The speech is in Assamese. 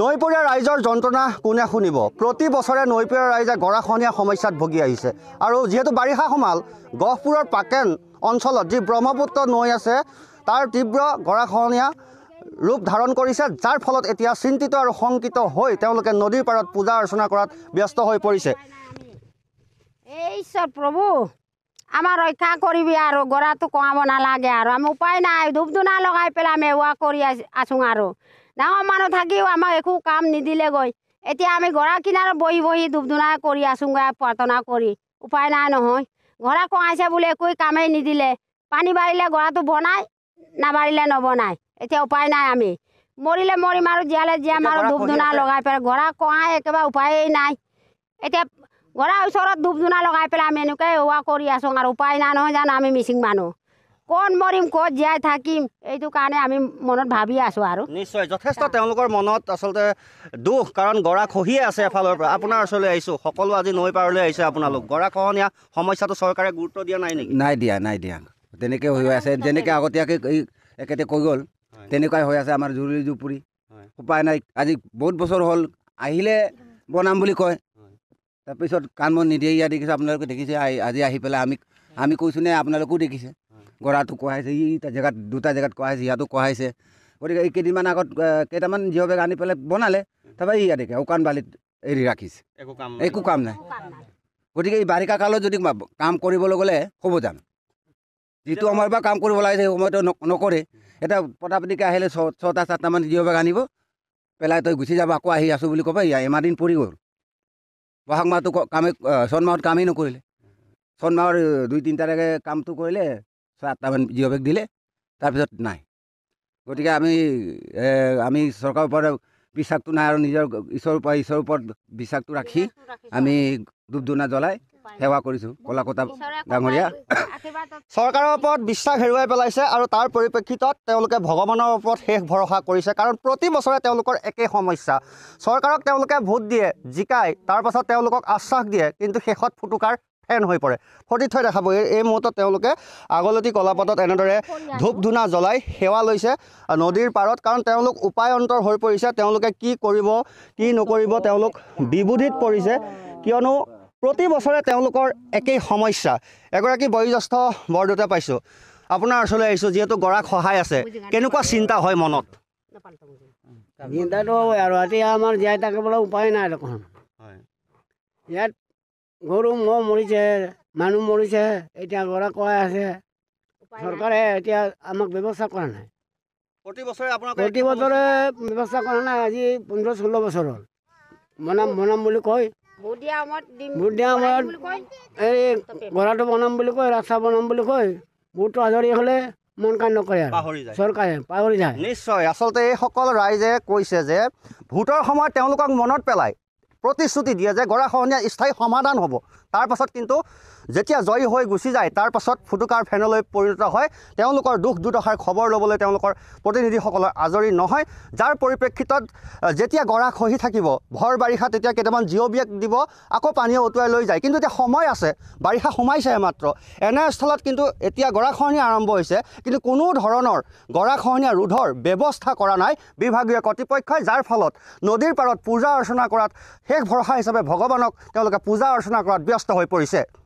নৈপৰীয়া ৰাইজৰ যন্ত্ৰণা কোনে শুনিব প্ৰতি বছৰে নৈপৰীয়া ৰাইজে গৰাখহনীয়া সমস্যাত ভুগি আহিছে আৰু যিহেতু বাৰিষা সোমাল গহপুৰৰ পাকেন অঞ্চলত যি ব্ৰহ্মপুত্ৰ নৈ আছে তাৰ তীব্ৰ গৰাখহনীয়া ৰূপ ধাৰণ কৰিছে যাৰ ফলত এতিয়া চিন্তিত আৰু শংকিত হৈ তেওঁলোকে নদীৰ পাৰত পূজা অৰ্চনা কৰাত ব্যস্ত হৈ পৰিছে এইশ্বৰ প্ৰভু আমাৰ ৰক্ষা কৰিবি আৰু গৰাটো কমাব নালাগে আৰু আমি উপায় নাই ধূপ ধূনা লগাই পেলাই আমি এৱা কৰি আছোঁ আৰু ডাঙৰ মানুহ থাকিও আমাক একো কাম নিদিলেগৈ এতিয়া আমি গৰা কিনাৰ বহি বহি ধুনা কৰি আছোঁগৈ প্ৰাৰ্থনা কৰি উপায় নাই নহয় ঘৰা কঁহাইছে বুলি একোৱেই কামেই নিদিলে পানী বাঢ়িলে গৰাটো বনাই নাবাঢ়িলে নবনায় এতিয়া উপায় নাই আমি মৰিলে মৰিম আৰু জীয়ালে জীয়াম ধূপ ধুনা লগাই পেলাই গৰা কোৱাই একেবাৰে উপায়েই নাই এতিয়া গৰা ওচৰত ধুনা লগাই পেলাই আমি এনেকুৱাই এৱা কৰি আছোঁ আৰু উপায় নাই নহয় জানো আমি মিচিং মানুহ কোন মৰিম ক'ত জীয়াই থাকিম এইটো কাৰণে আমি মনত ভাবি আছো আৰু নিশ্চয় যথেষ্ট তেওঁলোকৰ মনত আচলতে দুখ কাৰণ গৰা খহিয়ে আছে এফালৰ পৰা আপোনাৰ ওচৰলৈ আহিছোঁ সকলো আজি নৈ পাৰলৈ আহিছে আপোনালোক গৰা খহনীয়া সমস্যাটো চৰকাৰে গুৰুত্ব দিয়া নাই নেকি নাই দিয়া নাই দিয়া তেনেকৈ হৈ আছে যেনেকৈ আগতীয়াকৈ একেতে কৈ গ'ল তেনেকুৱাই হৈ আছে আমাৰ জুৰি জুপুৰি উপায় নাই আজি বহুত বছৰ হ'ল আহিলে বনাম বুলি কয় তাৰপিছত কাণ বন নিদিয়ে ইয়াত দেখিছে আপোনালোকে দেখিছে আজি আহি পেলাই আমি আমি কৈছোঁ নে আপোনালোকেও দেখিছে কোৱা হৈছে ই জেগাত দুটা জেগাত কোৱা হৈছে ইয়াতো কোৱা হৈছে গতিকে এই কেইদিনমান আগত কেইটামান জীৱবেগ আনি পেলাই বনালে তাৰপৰা ইয়াত শুকান বালিত এৰি ৰাখিছে একো কাম একো কাম নাই গতিকে এই বাৰিষা কালত যদি কাম কৰিবলৈ গ'লে হ'ব জানো যিটো সময়ৰ পৰা কাম কৰিব লাগে সেই সময়তো নকৰে এটা পতিকে আহিলে ছটা চাৰিটামান জীৱবেগ আনিব পেলাই তই গুচি যাব আকৌ আহি আছোঁ বুলি ক'ব ইয়াৰ দিন পৰি গ'ল বহাগ মাহটো কামেই চন মাহত কামেই নকৰিলে চন মাহৰ দুই তিনিটাৰে কামটো কৰিলে চাৰিটামান জি অ' পেক দিলে তাৰপিছত নাই গতিকে আমি আমি চৰকাৰৰ ওপৰত বিশ্বাসটো নাই আৰু নিজৰ ঈশ্বৰৰ পৰা ঈশ্বৰৰ ওপৰত বিশ্বাসটো ৰাখি আমি ডুবদুনা জ্বলাই সেৱা কৰিছোঁ কলাকতা ডাঙৰীয়া চৰকাৰৰ ওপৰত বিশ্বাস হেৰুৱাই পেলাইছে আৰু তাৰ পৰিপ্ৰেক্ষিতত তেওঁলোকে ভগৱানৰ ওপৰত শেষ ভৰসা কৰিছে কাৰণ প্ৰতি বছৰে তেওঁলোকৰ একেই সমস্যা চৰকাৰক তেওঁলোকে ভোট দিয়ে জিকায় তাৰপাছত তেওঁলোকক আশ্বাস দিয়ে কিন্তু শেষত ফুটুকাৰ ফেন হৈ পৰে ফটি থৈ দেখাব এই এই মুহূৰ্তত তেওঁলোকে আগলতি কলাপাতত এনেদৰে ধূপ ধূনা জ্বলাই সেৱা লৈছে নদীৰ পাৰত কাৰণ তেওঁলোক উপায় অন্তৰ হৈ পৰিছে তেওঁলোকে কি কৰিব কি নকৰিব তেওঁলোক বিবোধিত পৰিছে কিয়নো প্ৰতি বছৰে তেওঁলোকৰ একেই সমস্যা এগৰাকী বয়োজ্যেষ্ঠ বৰদেউতা পাইছোঁ আপোনাৰ ওচৰলৈ আহিছোঁ যিহেতু গৰাক সহায় আছে কেনেকুৱা চিন্তা হয় মনত চিন্তাটো আৰু এতিয়া আমাৰ জীয়াই থাকিবলৈ উপায় নাই দেখোন ইয়াত গৰু ম'হ মৰিছে মানুহ মৰিছে এতিয়া ল'ৰা কোৱাই আছে চৰকাৰে এতিয়া আমাক ব্যৱস্থা কৰা নাই প্ৰতি বছৰে আপোনাক প্ৰতি বছৰে ব্যৱস্থা কৰা নাই আজি পোন্ধৰ ষোল্ল বছৰ হ'ল বনাম বনাম বুলি কয় সময়ত এই গৰাটো বনাম বুলি কয় ৰাস্তা বনাম বুলি কয় গুৰুত্ব আজৰি হ'লে মন কাণ নকৰে চৰকাৰে পাহৰি যায় নিশ্চয় আচলতে এইসকল ৰাইজে কৈছে যে ভোটৰ সময়ত তেওঁলোকক মনত পেলায় প্ৰতিশ্ৰুতি দিয়ে যে গৰাখহনীয়া স্থায়ী সমাধান হ'ব তাৰপাছত কিন্তু যেতিয়া জয়ী হৈ গুচি যায় তাৰ পাছত ফুটুকাৰ ফেনলৈ পৰিণত হয় তেওঁলোকৰ দুখ দুৰ্দশাৰ খবৰ ল'বলৈ তেওঁলোকৰ প্ৰতিনিধিসকলৰ আজৰি নহয় যাৰ পৰিপ্ৰেক্ষিতত যেতিয়া গৰা খহি থাকিব ভৰ বাৰিষা তেতিয়া কেইটামান জীৱবিয়েক দিব আকৌ পানীয়ে উটুৱাই লৈ যায় কিন্তু এতিয়া সময় আছে বাৰিষা সোমাইছে মাত্ৰ এনেস্থলত কিন্তু এতিয়া গৰা খহনীয়া আৰম্ভ হৈছে কিন্তু কোনো ধৰণৰ গৰাখহনীয়া ৰোধৰ ব্যৱস্থা কৰা নাই বিভাগীয় কৰ্তৃপক্ষই যাৰ ফলত নদীৰ পাৰত পূজা অৰ্চনা কৰাত সেই শেষ ভৰসা হিচাপে ভগৱানক তেওঁলোকে পূজা অৰ্চনা কৰাত ব্যস্ত হৈ পৰিছে